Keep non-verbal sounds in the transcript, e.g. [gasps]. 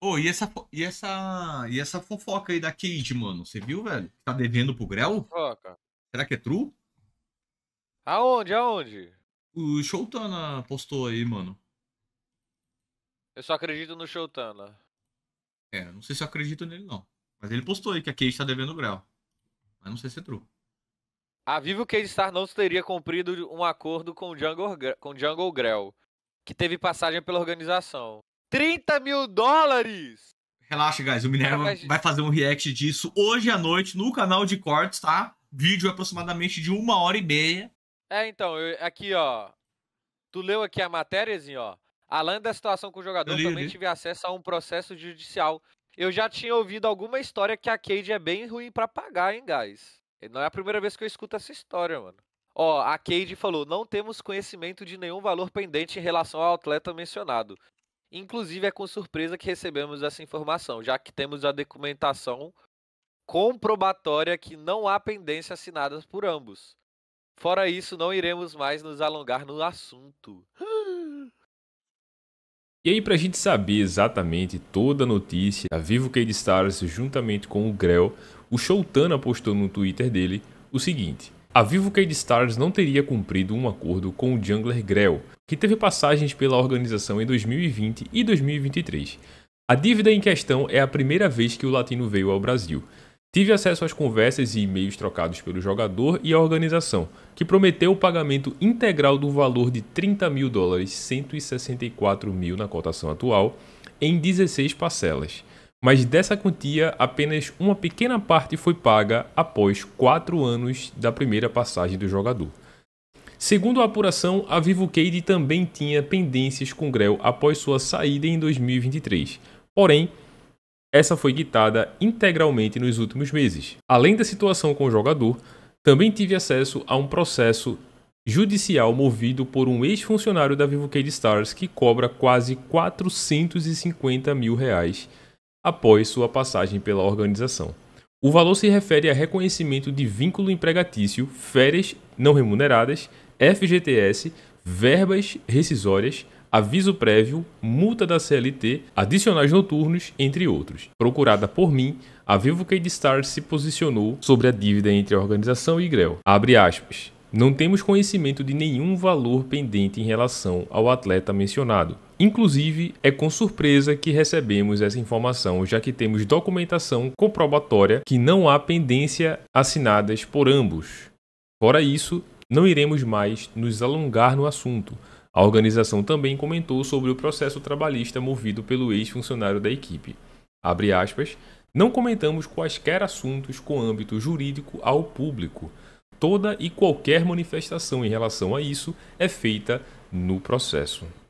Ô, oh, e essa, e, essa, e essa fofoca aí da Cage, mano? Você viu, velho? Tá devendo pro Grell? Fofoca. Será que é true? Aonde? Aonde? O Showtana postou aí, mano. Eu só acredito no Showtana. É, não sei se eu acredito nele, não. Mas ele postou aí que a Cage tá devendo o Grell. Mas não sei se é true. A Vivo Cage Star não teria cumprido um acordo com o Jungle, com Jungle Grell, que teve passagem pela organização. 30 mil dólares! Relaxa, guys. O Minerva vai fazer um react disso hoje à noite no canal de cortes, tá? Vídeo aproximadamente de uma hora e meia. É, então, eu, aqui, ó. Tu leu aqui a matéria, ó. Além da situação com o jogador, li, também tive acesso a um processo judicial. Eu já tinha ouvido alguma história que a Cade é bem ruim para pagar, hein, guys? Não é a primeira vez que eu escuto essa história, mano. Ó, a Cade falou: não temos conhecimento de nenhum valor pendente em relação ao atleta mencionado. Inclusive é com surpresa que recebemos essa informação, já que temos a documentação comprobatória que não há pendência assinada por ambos. Fora isso, não iremos mais nos alongar no assunto. [gasps] E aí, para a gente saber exatamente toda a notícia, a Vivo Cade Stars, juntamente com o Grell, o Showtana postou no Twitter dele o seguinte: a Vivo Cade Stars não teria cumprido um acordo com o jungler Grell, que teve passagens pela organização em 2020 e 2023. A dívida em questão é a primeira vez que o latino veio ao Brasil. Tive acesso às conversas e e-mails trocados pelo jogador e a organização, que prometeu o pagamento integral do valor de 30 mil dólares, 164 mil na cotação atual, em 16 parcelas mas dessa quantia apenas uma pequena parte foi paga após quatro anos da primeira passagem do jogador. Segundo a apuração, a Vivo Cade também tinha pendências com Grell após sua saída em 2023, porém, essa foi quitada integralmente nos últimos meses. Além da situação com o jogador, também tive acesso a um processo judicial movido por um ex-funcionário da Vivo Cade Stars que cobra quase 450 mil reais após sua passagem pela organização. O valor se refere a reconhecimento de vínculo empregatício, férias não remuneradas, FGTS, verbas rescisórias, aviso prévio, multa da CLT, adicionais noturnos, entre outros. Procurada por mim, a Vivo Cade Star se posicionou sobre a dívida entre a organização e Grel. Abre aspas. Não temos conhecimento de nenhum valor pendente em relação ao atleta mencionado. Inclusive, é com surpresa que recebemos essa informação, já que temos documentação comprobatória que não há pendência assinadas por ambos. Fora isso, não iremos mais nos alongar no assunto. A organização também comentou sobre o processo trabalhista movido pelo ex-funcionário da equipe. Aspas, não comentamos quaisquer assuntos com âmbito jurídico ao público. Toda e qualquer manifestação em relação a isso é feita no processo.